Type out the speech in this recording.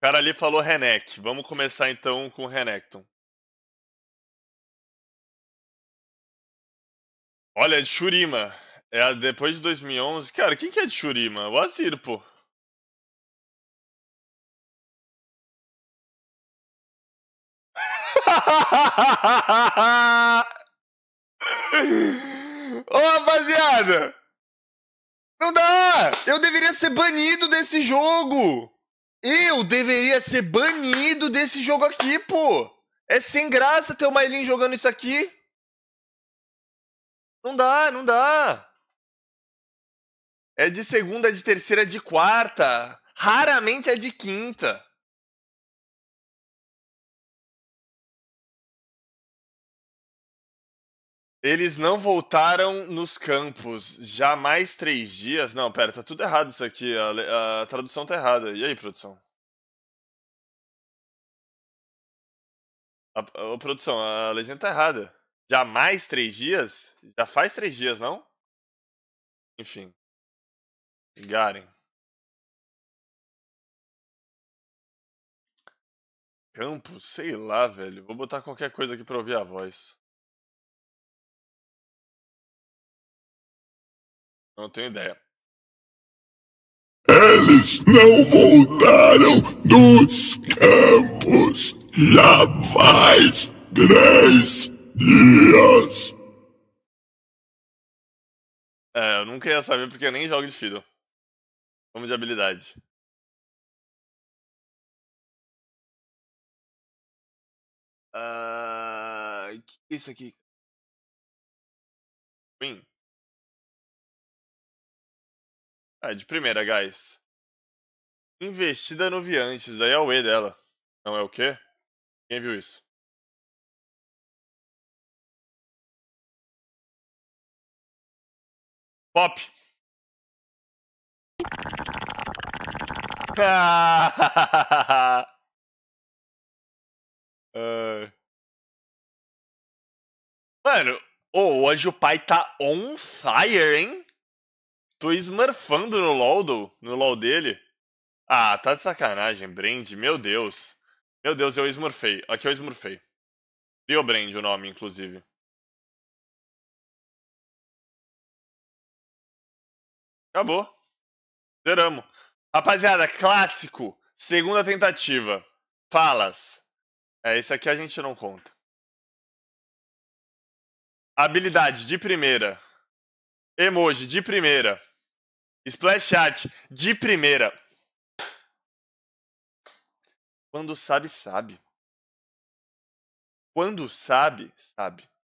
O cara ali falou Renek. Vamos começar então com o Renekton. Olha, é de Shurima. É depois de 2011. Cara, quem que é de Shurima? O Azir, pô. Ô, rapaziada! Não dá! Eu deveria ser banido desse jogo! Eu deveria ser banido desse jogo aqui, pô! É sem graça ter o Mailin jogando isso aqui. Não dá, não dá. É de segunda, é de terceira, é de quarta. Raramente é de quinta. Eles não voltaram nos campos já mais três dias. Não, pera, tá tudo errado isso aqui. A, a tradução tá errada. E aí, produção? Ô, produção, a legenda tá errada. Já mais três dias? Já faz três dias, não? Enfim. Garen. Campos? Sei lá, velho. Vou botar qualquer coisa aqui pra ouvir a voz. Não tenho ideia. Eles não voltaram dos campos já faz três dias. É, eu nunca ia saber porque eu nem jogo de Fiddle. Vamos de habilidade. Ah, uh, que é isso aqui? Win. É, de primeira, guys. Investida no Viantes, daí é o E dela. Não é o quê? Quem viu isso? Pop! uh... Mano, oh, hoje o pai tá on fire, hein? Tô smurfando no LOL, no LOL dele? Ah, tá de sacanagem, Brand, meu Deus. Meu Deus, eu esmurfei. Aqui eu esmurfei. Brand o nome, inclusive. Acabou. Zeramos. Rapaziada, clássico. Segunda tentativa. Falas. É, esse aqui a gente não conta. Habilidade de primeira. Emoji, de primeira. Splash Art, de primeira. Quando sabe, sabe. Quando sabe, sabe.